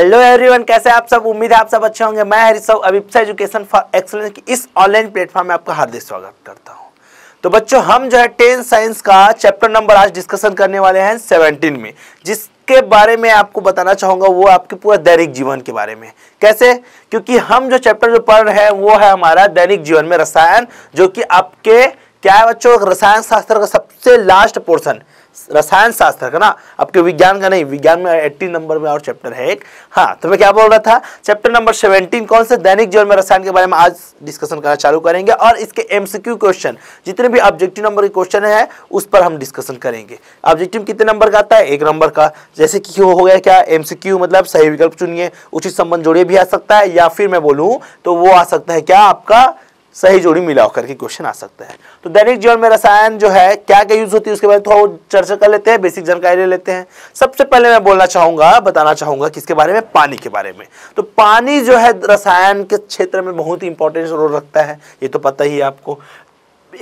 hello everyone कैसे आप सब उम्मीद है आप सब अच्छे होंगे मैं Harishav Abhipsa education for excellence की इस ऑनलाइन प्लेटफॉर्म में आपका हार्दिक स्वागत करता हूं तो बच्चों हम जो है टेंथ साइंस का चैप्टर नंबर आज डिस्कशन करने वाले हैं सेवनटीन में जिसके बारे में आपको बताना चाहूंगा वो आपके पूरा दैनिक जीवन के बारे में कैसे क्योंकि हम जो चैप्टर जो पढ़ रहे हैं वो है हमारा दैनिक जीवन में रसायन जो कि आपके क्या है बच्चों रसायन शास्त्र का सबसे लास्ट पोर्सन रसायन शास्त्र का ना आपके विज्ञान का नहीं विज्ञान में एट्टीन नंबर में और चैप्टर है एक हाँ तो मैं क्या बोल रहा था चैप्टर नंबर सेवेंटीन कौन से दैनिक जीवन में रसायन के बारे में आज डिस्कशन करना चालू करेंगे और इसके एमसीक्यू क्वेश्चन जितने भी ऑब्जेक्टिव नंबर के क्वेश्चन है उस पर हम डिस्कशन करेंगे ऑब्जेक्टिव कितने नंबर का आता है एक नंबर का जैसे कि हो गया क्या एम मतलब सही विकल्प चुनिए उचित संबंध जोड़िए भी आ सकता है या फिर मैं बोलूँ तो वो आ सकता है क्या आपका सही जोड़ी मिलाओ करके क्वेश्चन आ सकता है तो दैनिक जीवन में रसायन जो है क्या क्या यूज होती है उसके बारे में थोड़ा वो चर्चा कर लेते हैं बेसिक जानकारी ले लेते हैं सबसे पहले मैं बोलना चाहूंगा बताना चाहूंगा किसके बारे में पानी के बारे में तो पानी जो है रसायन के क्षेत्र में बहुत ही इंपॉर्टेंट रोल रखता है ये तो पता ही है आपको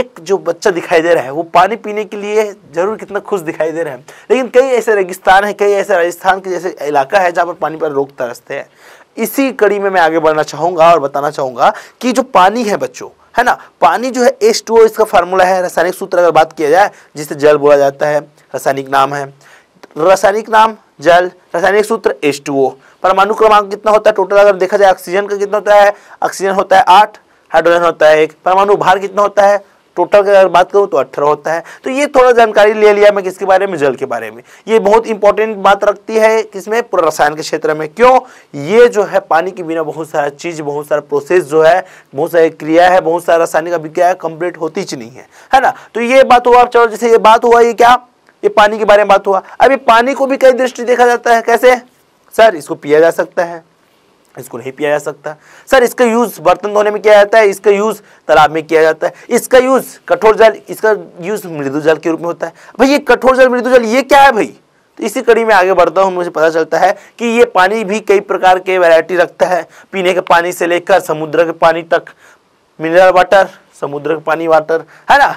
एक जो बच्चा दिखाई दे रहा है वो पानी पीने के लिए जरूर कितना खुश दिखाई दे रहा है लेकिन कई ऐसे रेगिस्तान है कई ऐसे राजस्थान के जैसे इलाका है जहाँ पर पानी पर रोक तरसते हैं इसी कड़ी में मैं आगे बढ़ना चाहूंगा और बताना चाहूंगा कि जो पानी है बच्चों है ना पानी जो है एस टू इसका फार्मूला है रासायनिक सूत्र अगर बात किया जाए जिसे जल बोला जाता है रासायनिक नाम है रासायनिक नाम जल रासायनिक सूत्र एस टू ओ परमाणु क्रमांक कितना होता है टोटल अगर देखा जाए ऑक्सीजन का कितना होता है ऑक्सीजन होता है आठ हाइड्रोजन होता है एक परमाणु भार कितना होता है टोटल की अगर बात करूँ तो अट्ठारह होता है तो ये थोड़ा जानकारी ले लिया मैं किसके बारे में जल के बारे में ये बहुत इंपॉर्टेंट बात रखती है किसमें पूरा रसायन के क्षेत्र में क्यों ये जो है पानी के बिना बहुत सारा चीज़ बहुत सारा प्रोसेस जो है बहुत सारी क्रिया है बहुत सारा रासायनिक अभिक्रिया कंप्लीट होती ही नहीं है है ना तो ये बात हुआ चलो जैसे ये बात हुआ ये क्या ये पानी के बारे में बात हुआ अभी पानी को भी कई दृष्टि देखा जाता है कैसे सर इसको पिया जा सकता है इसको नहीं पिया जा सकता सर इसका यूज़ बर्तन धोने में किया जाता है इसका यूज़ तालाब में किया जाता है इसका यूज़ कठोर जल इसका यूज़ मृदु जल के रूप में होता है भाई ये कठोर जल मृदु जल ये क्या है भाई तो इसी कड़ी में आगे बढ़ता हूँ मुझे पता चलता है कि ये पानी भी कई प्रकार के वैरायटी रखता है पीने के पानी से लेकर समुद्र के पानी तक मिनरल वाटर समुद्र का पानी वाटर है ना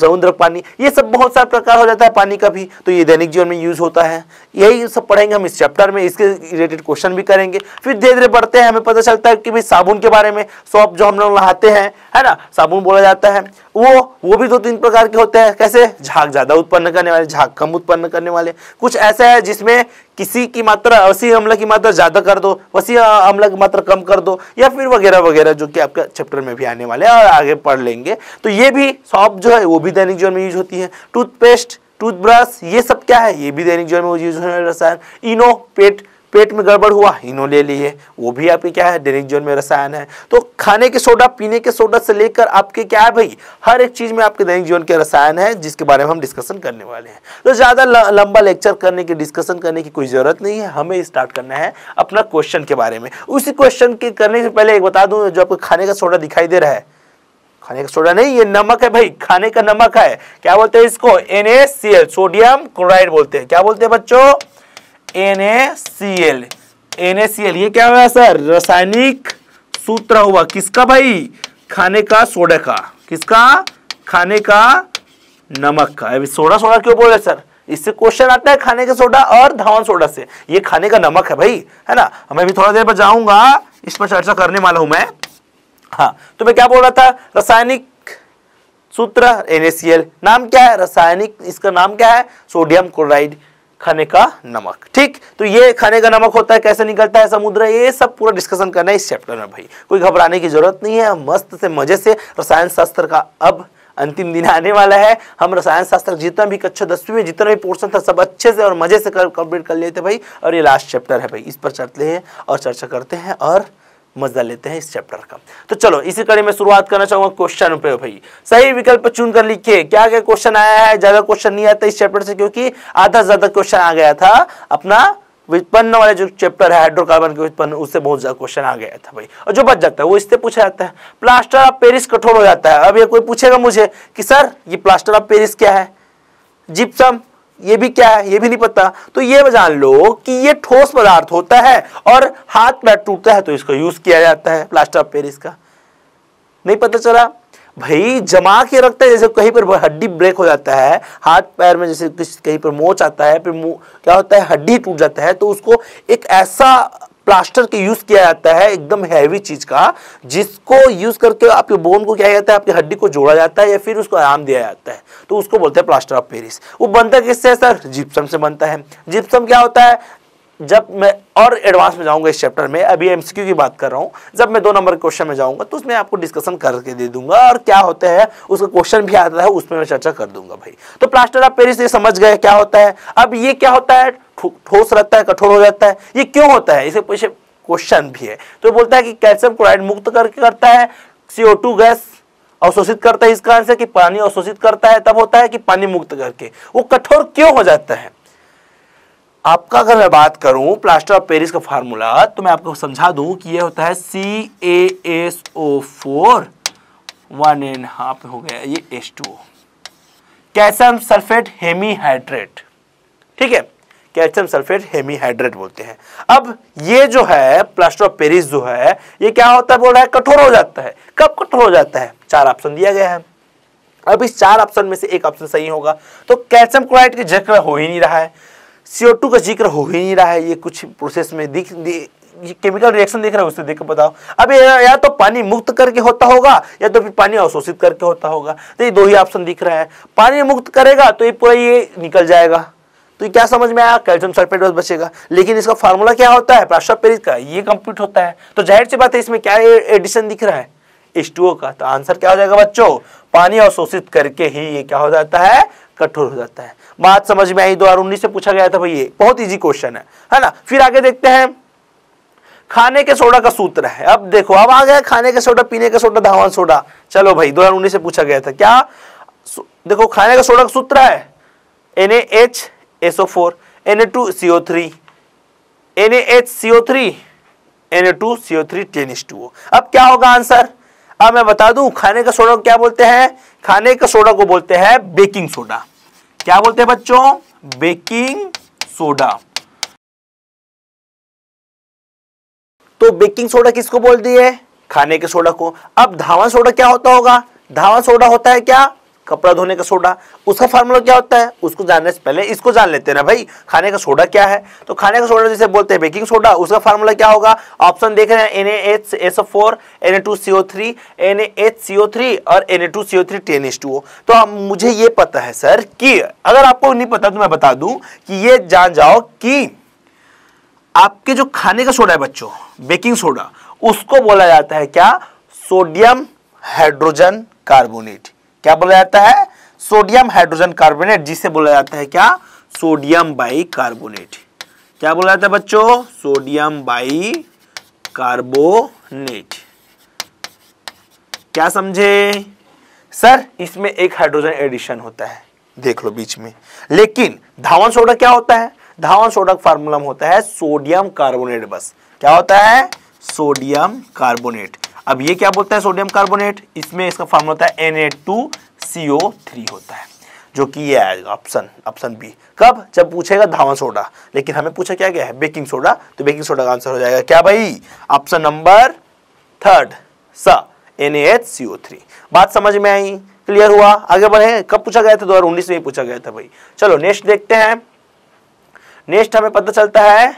समुद्र पानी ये सब बहुत सारा प्रकार हो जाता है पानी का भी तो ये दैनिक जीवन में यूज़ होता है यही सब पढ़ेंगे हम इस चैप्टर में इसके रिलेटेड क्वेश्चन भी करेंगे फिर धीरे धीरे बढ़ते हैं हमें पता चलता है कि भाई साबुन के बारे में सॉप जो हम लोग नहाते हैं है ना साबुन बोला जाता है वो वो भी दो तीन प्रकार के होते हैं कैसे झाग ज़्यादा उत्पन्न करने वाले झाग कम उत्पन्न करने वाले कुछ ऐसा है जिसमें किसी की मात्रा वसी अम्ल की मात्रा ज़्यादा कर दो वसी अम्ल की मात्रा कम कर दो या फिर वगैरह वगैरह जो कि आपके चैप्टर में भी आने वाले हैं और आगे पढ़ लेंगे तो ये भी सॉप जो है वो भी दैनिक जीवन में यूज होती है टूथपेस्ट टूथब्रश ये सब क्या है ये भी दैनिक जीवन में यूज होने वाले रसायन इनो पेट पेट में गड़बड़ हुआ इनो ले लिए वो भी आपके क्या है दैनिक जीवन में रसायन है तो खाने के सोडा पीने के सोडा से लेकर आपके क्या है भाई हर एक चीज में आपके दैनिक जीवन के रसायन है जिसके बारे में हम डिस्कशन करने वाले हैं तो ज़्यादा लंबा लेक्चर करने की डिस्कशन करने की कोई ज़रूरत नहीं है हमें स्टार्ट करना है अपना क्वेश्चन के बारे में उसी क्वेश्चन के करने से पहले एक बता दूं जो आपको खाने का सोडा दिखाई दे रहा है खाने का सोडा नहीं ये नमक है भाई खाने का नमक है क्या बोलते हैं इसको एन सोडियम क्लोराइड बोलते हैं क्या बोलते हैं बच्चों एन एल ये क्या हुआ सर रासायनिक सूत्र हुआ किसका भाई खाने का सोडा का किसका खाने का नमक का अभी सोडा सोडा क्यों बोल रहे सर इससे क्वेश्चन आता है खाने का सोडा और धावन सोडा से ये खाने का नमक है भाई है ना मैं भी थोड़ा देर पर जाऊंगा इस पर चर्चा करने वाला हूं मैं हाँ तो मैं क्या बोल रहा था रासायनिक सूत्र NaCl नाम क्या है रासायनिक इसका नाम क्या है सोडियम क्लोराइड खाने का नमक ठीक तो ये खाने का नमक होता है कैसे निकलता है समुद्र ये सब पूरा डिस्कशन करना है इस चैप्टर में भाई कोई घबराने की जरूरत नहीं है मस्त से मजे से रसायन शास्त्र का अब अंतिम दिन आने वाला है हम रसायन शास्त्र जितना भी कक्षा दसवीं में जितना भी पोर्सन था सब अच्छे से और मजे से कंप्लीट कर, कर लेते भाई और ये लास्ट चैप्टर है भाई इस पर चलते हैं और चर्चा करते हैं और मजा लेते हैं इस चैप्टर का तो चलो इसी कड़ी में शुरुआत करना चाहूंगा क्वेश्चन पे भाई सही विकल्प चुनकर लिखिए क्या क्या क्वेश्चन आया है ज्यादा क्वेश्चन नहीं आता इस चैप्टर से क्योंकि आधा ज्यादा क्वेश्चन आ गया था अपना विपन्न वाले जो चैप्टर है हाइड्रोकार्बन के व्युत्पन्न उससे बहुत ज्यादा क्वेश्चन आ गया था भाई और जो बच जाता है वो इससे पूछा जाता है प्लास्टर ऑफ पेरिस कठोर हो जाता है अब ये कोई पूछेगा मुझे कि सर ये प्लास्टर ऑफ पेरिस क्या है जिप्सम ये भी क्या है ये भी नहीं पता तो ये जान लो कि ये ठोस पदार्थ होता है और हाथ पैर टूटता है तो इसको यूज किया जाता है प्लास्टर ऑफ पेरिस का नहीं पता चला भाई जमा के रखते हैं जैसे कहीं पर हड्डी ब्रेक हो जाता है हाथ पैर में जैसे कहीं पर मोच आता है फिर क्या होता है हड्डी टूट जाता है तो उसको एक ऐसा प्लास्टर के यूज किया जाता है एकदम हैवी चीज का जिसको यूज करके आपके बोन को क्या जाता है आपकी हड्डी को जोड़ा जाता है या फिर उसको आराम दिया जाता है तो उसको बोलते हैं प्लास्टर ऑफ पेरिस वो बनता किससे है सर जिप्सम से बनता है जिप्सम क्या होता है जब मैं और एडवांस में जाऊंगा इस चैप्टर में अभी एमसीक्यू की बात कर रहा हूँ जब मैं दो नंबर के क्वेश्चन में जाऊंगा तो उसमें आपको डिस्कशन करके दे दूंगा और क्या होता है उसका क्वेश्चन भी आता है उसमें मैं चर्चा कर दूंगा भाई तो प्लास्टर ऑफ पेरिस ये समझ गए क्या होता है अब ये क्या होता है ठोस रहता है कठोर हो जाता है ये क्यों होता है इसे पीछे क्वेश्चन भी है तो बोलता है कि कैल्शियम क्लोराइड मुक्त करके करता है सीओ गैस अवशोषित करता है इस कारण से कि पानी अवशोषित करता है तब होता है कि पानी मुक्त करके वो कठोर क्यों हो जाता है आपका अगर मैं बात करूं प्लास्टर ऑफ पेरिस का फार्मूला तो मैं आपको समझा दूं कि ये होता है C A S O four one and half हो गया ये S two calcium sulphate hemihydrate ठीक है कैल्शियम सल्फेट हेमीहाइड्रेट बोलते हैं अब ये जो है प्लास्टर ऑफ पेरिस जो है ये क्या होता है बोल रहा है कठोर हो जाता है कब कठोर हो जाता है चार ऑप्शन दिया गया है अब इस चार ऑप्शन में से एक ऑप्शन सही होगा तो कैल्शियम क्लोराइड की जगह हो ही नहीं रहा है सी का जिक्र हो ही नहीं रहा है ये कुछ प्रोसेस में दिख केमिकल रिएक्शन देख रहे है उससे देख बताओ अब या, तो पानी मुक्त करके होता होगा या तो फिर पानी अवशोषित करके होता होगा तो ये दो ही ऑप्शन दिख रहा है पानी मुक्त करेगा तो ये पूरा ये निकल जाएगा तो ये क्या समझ में आया कैल्शियम सल्फेट बस बचेगा लेकिन इसका फार्मूला क्या होता है प्राश्व पेरिस का ये कंप्लीट होता है तो जाहिर सी बात है इसमें क्या एडिशन दिख रहा है एच का तो आंसर क्या हो जाएगा बच्चों पानी अवशोषित करके ही ये क्या हो जाता है कठोर हो जाता है बात समझ में आई दो से पूछा गया था भाई ये बहुत ईजी क्वेश्चन है है ना फिर आगे देखते हैं खाने के सोडा का सूत्र है अब देखो अब आ गया खाने के सोडा पीने के सोडा धावन सोडा चलो भाई दो से पूछा गया था क्या देखो खाने का सोडा का सूत्र है N A H S O four N A two C O three N A H C O three N A two C O three ten S two अब क्या होगा आंसर अब मैं बता दूं खाने का सोडा को क्या बोलते हैं खाने का सोडा को बोलते हैं बेकिंग सोडा क्या बोलते हैं बच्चों बेकिंग सोडा तो बेकिंग सोडा किसको बोल दिए खाने के सोडा को अब धावा सोडा क्या होता होगा धावा सोडा होता है क्या कपड़ा धोने का सोडा उसका फार्मूला क्या होता है उसको जानने से पहले इसको जान लेते हैं ना भाई खाने का सोडा क्या है तो खाने का सोडा जैसे बोलते हैं बेकिंग सोडा उसका फार्मूला क्या होगा ऑप्शन देख रहे हैं N H S four N A two C O three N H C O three और N A two C O three ten H two O तो मुझे ये पता है सर कि अगर आपको नहीं पता तो मैं बता दूं कि ये जान जाओ कि आपके जो खाने का सोडा है बच्चों बेकिंग सोडा उसको बोला जाता है क्या सोडियम हाइड्रोजन कार्बोनेट क्या बोला जाता है सोडियम हाइड्रोजन कार्बोनेट जिसे बोला जाता है क्या सोडियम बाई कार्बोनेट क्या बोला जाता है बच्चों सोडियम बाई कार्बोनेट क्या समझे सर इसमें एक हाइड्रोजन एडिशन होता है देख लो बीच में लेकिन धावन सोडा क्या होता है धावन सोडा का फार्मूला होता है सोडियम कार्बोनेट बस क्या होता है सोडियम कार्बोनेट अब ये क्या बोलता है सोडियम कार्बोनेट इसमें इसका फॉर्म होता है एन ए टू थ्री होता है जो कि ये आएगा ऑप्शन ऑप्शन बी कब जब पूछेगा धावन सोडा लेकिन हमें पूछा क्या गया है बेकिंग सोडा तो बेकिंग सोडा का आंसर हो जाएगा क्या भाई ऑप्शन नंबर थर्ड स N H C O three बात समझ में आई क्लियर हुआ आगे बढ़े कब पूछा गया था दो में पूछा गया था भाई चलो नेक्स्ट देखते हैं नेक्स्ट हमें पता चलता है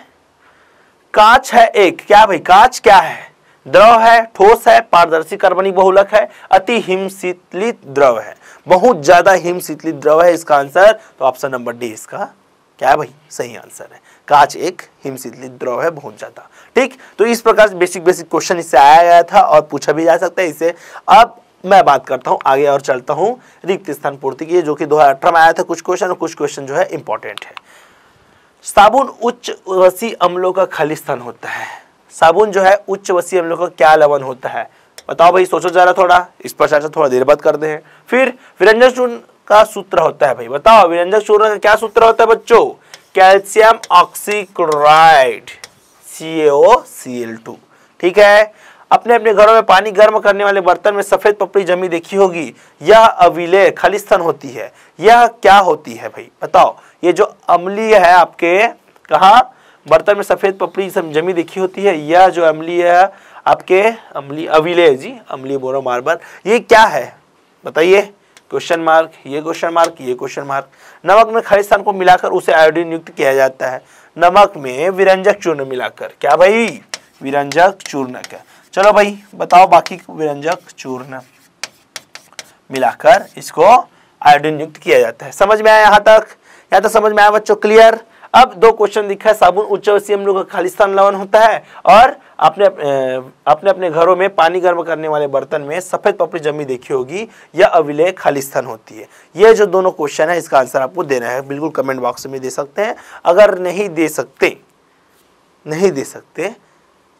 कांच है एक क्या भाई कांच क्या है द्रव है ठोस है पारदर्शी कार्बनिक बहुलक है अति हिमशीतलित द्रव है बहुत ज्यादा हिमशीतलित द्रव है इसका आंसर तो ऑप्शन नंबर डी इसका क्या है भाई सही आंसर है कांच एक हिमशीतलित द्रव है बहुत ज्यादा ठीक तो इस प्रकार बेसिक बेसिक क्वेश्चन इससे आया गया था और पूछा भी जा सकता है इसे अब मैं बात करता हूँ आगे और चलता हूँ रिक्त स्थान पूर्ति की जो कि दो में आया था कुछ क्वेश्चन और कुछ क्वेश्चन जो है इंपॉर्टेंट है साबुन उच्च रसी अम्लों का खाली स्थान होता है साबुन जो है उच्च वसी अम्लों का क्या लवन होता है बताओ भाई सोचो जरा थोड़ा इस पर चर्चा थोड़ा देर बाद कर दे फिर विरंजक चूर्ण का सूत्र होता है भाई बताओ विरंजक चूर्ण का क्या सूत्र होता है बच्चों कैल्शियम ऑक्सीक्लोराइड CaOCl2 ठीक है अपने अपने घरों में पानी गर्म करने वाले बर्तन में सफेद पपड़ी जमी देखी होगी यह अविले खालिस्थान होती है यह क्या होती है भाई बताओ ये जो अम्लीय है आपके कहा बर्तन में सफ़ेद पपड़ी सब जमी देखी होती है यह जो अमली है आपके अमली अविले जी अम्ली बोरो मार्बर ये क्या है बताइए क्वेश्चन मार्क ये क्वेश्चन मार्क ये क्वेश्चन मार्क नमक में खलिस्तान को मिलाकर उसे आयोडीन युक्त किया जाता है नमक में विरंजक चूर्ण मिलाकर क्या भाई विरंजक चूर्ण का चलो भाई बताओ बाकी विरंजक चूर्ण मिलाकर इसको आयोडीन युक्त किया जाता है समझ में आया यहाँ तक यहाँ तक तो समझ में आया बच्चों क्लियर अब दो क्वेश्चन दिखा है साबुन उच्च हम लोग का खालिस्तान लवन होता है और अपने अपने अपने घरों में पानी गर्म करने वाले बर्तन में सफ़ेद पपड़ी जमी देखी होगी या अविलय खालिस्तान होती है ये जो दोनों क्वेश्चन है इसका आंसर आपको देना है बिल्कुल कमेंट बॉक्स में दे सकते हैं अगर नहीं दे सकते नहीं दे सकते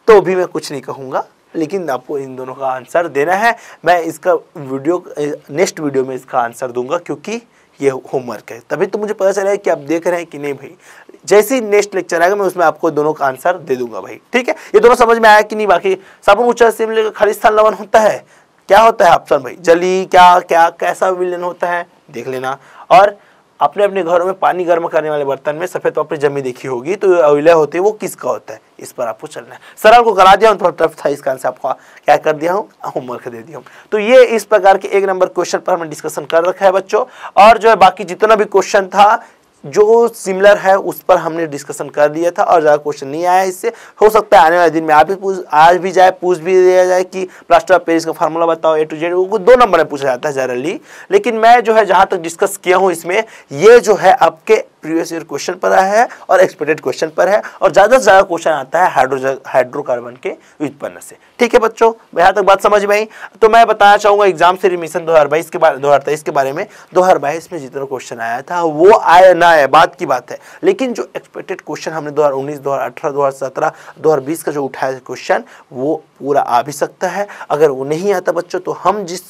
तो भी मैं कुछ नहीं कहूँगा लेकिन आपको इन दोनों का आंसर देना है मैं इसका वीडियो नेक्स्ट वीडियो में इसका आंसर दूंगा क्योंकि ये होमवर्क है तभी तो मुझे पता चला है कि आप देख रहे हैं कि नहीं भाई जैसे ही नेक्स्ट लेक्चर आएगा मैं उसमें आपको दोनों का आंसर दे दूंगा भाई ठीक है ये दोनों समझ में आया कि नहीं बाकी साबुन ऊंचा से मिलेगा खालिस्तान लवन होता है क्या होता है ऑप्शन भाई जली क्या क्या कैसा विलन होता है देख लेना और अपने अपने घरों में पानी गर्म करने वाले बर्तन में सफ़ेद तो पापड़ी जमी देखी होगी तो अविलय होते हैं वो किसका होता है इस पर आपको चलना है सरल को करा दिया थोड़ा टफ था इसका आंसर आपको क्या कर दिया हूँ होमवर्क दे दिया हूँ तो ये इस प्रकार के एक नंबर क्वेश्चन पर हमने डिस्कशन कर रखा है बच्चों और जो है बाकी जितना भी क्वेश्चन था जो सिमिलर है उस पर हमने डिस्कशन कर दिया था और ज़्यादा क्वेश्चन नहीं आया इससे हो सकता है आने वाले दिन में आप भी पूछ आज भी जाए पूछ भी दिया जाए कि प्लास्टर ऑफ पेरिस का फार्मूला बताओ ए टू जेड वो दो नंबर में पूछा जाता है जनरली लेकिन मैं जो है जहाँ तक तो डिस्कस किया हूँ इसमें ये जो है आपके प्रीवियस ईयर क्वेश्चन पर आया है और एक्सपेक्टेड क्वेश्चन पर है और ज़्यादा से ज़्यादा क्वेश्चन आता है हाइड्रोजन हाइड्रोकार्बन के व्युत्पन्न से ठीक है बच्चों यहाँ तक बात समझ में आई तो मैं बताना चाहूंगा एग्जाम से रिमिशन दो के बारे दो के बारे में दो में जितना क्वेश्चन आया था वो आया ना आया बात की बात है लेकिन जो एक्सपेक्टेड क्वेश्चन हमने दो हज़ार उन्नीस दो हज़ार अठारह दो हज़ार सत्रह दो हज़ार बीस का जो उठाया क्वेश्चन वो पूरा आ भी सकता है अगर वो नहीं आता बच्चों तो हम जिस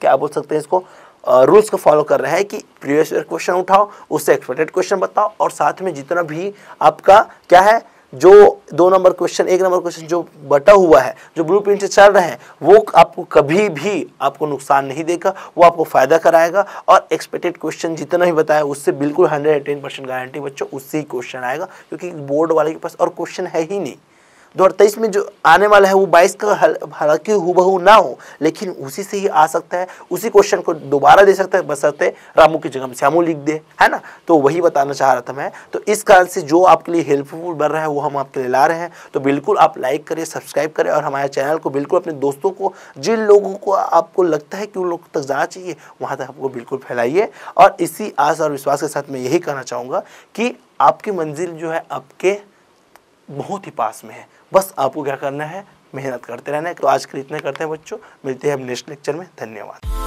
क्या बोल सकते हैं इसको रूल्स को फॉलो कर रहा है कि प्रीवियस ईयर क्वेश्चन उठाओ उससे एक्सपेक्टेड क्वेश्चन बताओ और साथ में जितना भी आपका क्या है जो दो नंबर क्वेश्चन एक नंबर क्वेश्चन जो बटा हुआ है जो ब्लू प्रिंट से चल रहे हैं वो आपको कभी भी आपको नुकसान नहीं देगा वो आपको फ़ायदा कराएगा और एक्सपेक्टेड क्वेश्चन जितना भी बताया उससे बिल्कुल हंड्रेड एटीन परसेंट गारंटी बच्चों उससे ही क्वेश्चन आएगा क्योंकि बोर्ड वाले के पास और क्वेश्चन है ही नहीं दो में जो आने वाला है वो बाईस का हालांकि हु ना हो लेकिन उसी से ही आ सकता है उसी क्वेश्चन को दोबारा दे सकता है बसरते रामू की जगह श्यामू लिख दे है ना तो वही बताना चाह रहा था मैं तो इस कारण से जो आपके लिए हेल्पफुल बन रहा है वो हम आपके लिए ला रहे हैं तो बिल्कुल आप लाइक करें सब्सक्राइब करें और हमारे चैनल को बिल्कुल अपने दोस्तों को जिन लोगों को आपको लगता है कि उन लोगों तक जाना चाहिए वहाँ तक आपको बिल्कुल फैलाइए और इसी आस और विश्वास के साथ मैं यही कहना चाहूँगा कि आपकी मंजिल जो है आपके बहुत ही पास में है बस आपको क्या करना है मेहनत करते रहना है तो आज के लिए इतना करते हैं बच्चों मिलते हैं अब नेक्स्ट लेक्चर में धन्यवाद